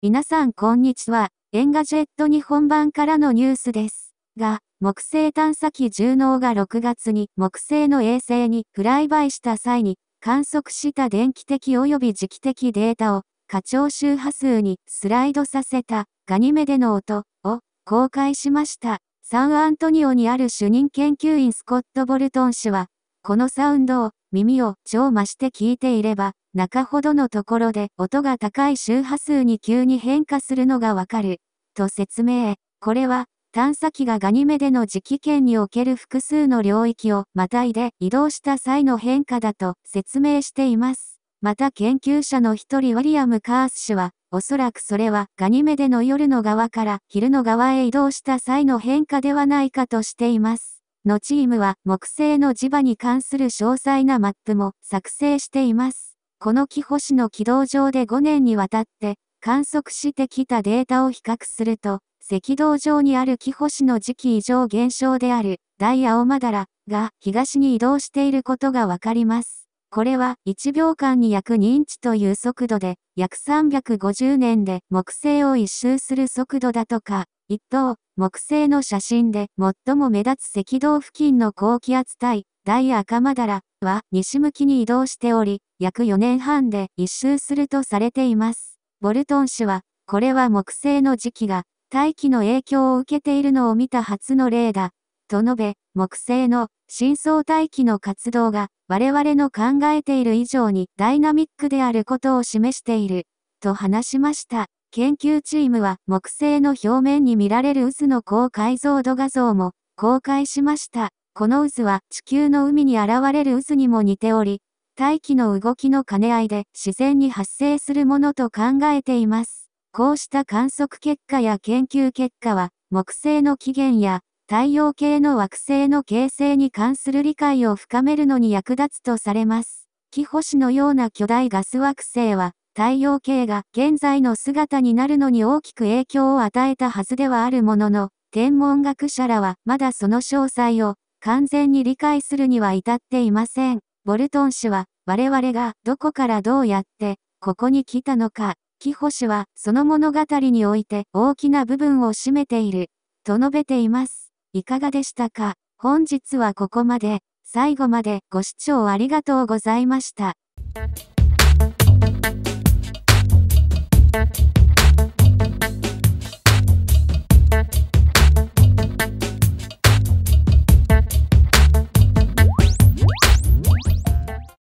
皆さんこんにちは。エンガジェット日本版からのニュースです。が、木星探査機重0能が6月に木星の衛星にフライバイした際に観測した電気的及び磁気的データを過長周波数にスライドさせたガニメデの音を公開しました。サンアントニオにある主任研究員スコット・ボルトン氏は、このサウンドを耳を超増して聞いていれば、中ほどのところで音が高い周波数に急に変化するのがわかる、と説明。これは探査機がガニメデの磁気圏における複数の領域をまたいで移動した際の変化だと説明しています。また研究者の一人ワリアム・カース氏は、おそらくそれはガニメデの夜の側から昼の側へ移動した際の変化ではないかとしています。のチームは木星の磁場に関する詳細なマップも作成しています。この木星の軌道上で5年にわたって観測してきたデータを比較すると、赤道上にある木星の時期異常現象であるダイアオマダラが東に移動していることがわかります。これは1秒間に約2インチという速度で、約350年で木星を一周する速度だとか、一等、木星の写真で最も目立つ赤道付近の高気圧帯、大赤マダラは西向きに移動しており、約4年半で一周するとされています。ボルトン氏は、これは木星の時期が大気の影響を受けているのを見た初の例だ。と述べ、木星の深層大気の活動が我々の考えている以上にダイナミックであることを示している、と話しました。研究チームは木星の表面に見られる渦の高解像度画像も公開しました。この渦は地球の海に現れる渦にも似ており、大気の動きの兼ね合いで自然に発生するものと考えています。こうした観測結果や研究結果は、木星の起源や太陽系の惑星の形成に関する理解を深めるのに役立つとされます。木星のような巨大ガス惑星は、太陽系が現在の姿になるのに大きく影響を与えたはずではあるものの、天文学者らはまだその詳細を完全に理解するには至っていません。ボルトン氏は、我々がどこからどうやってここに来たのか、木星はその物語において大きな部分を占めている、と述べています。いかがでしたか本日はここまで。最後までご視聴ありがとうございました。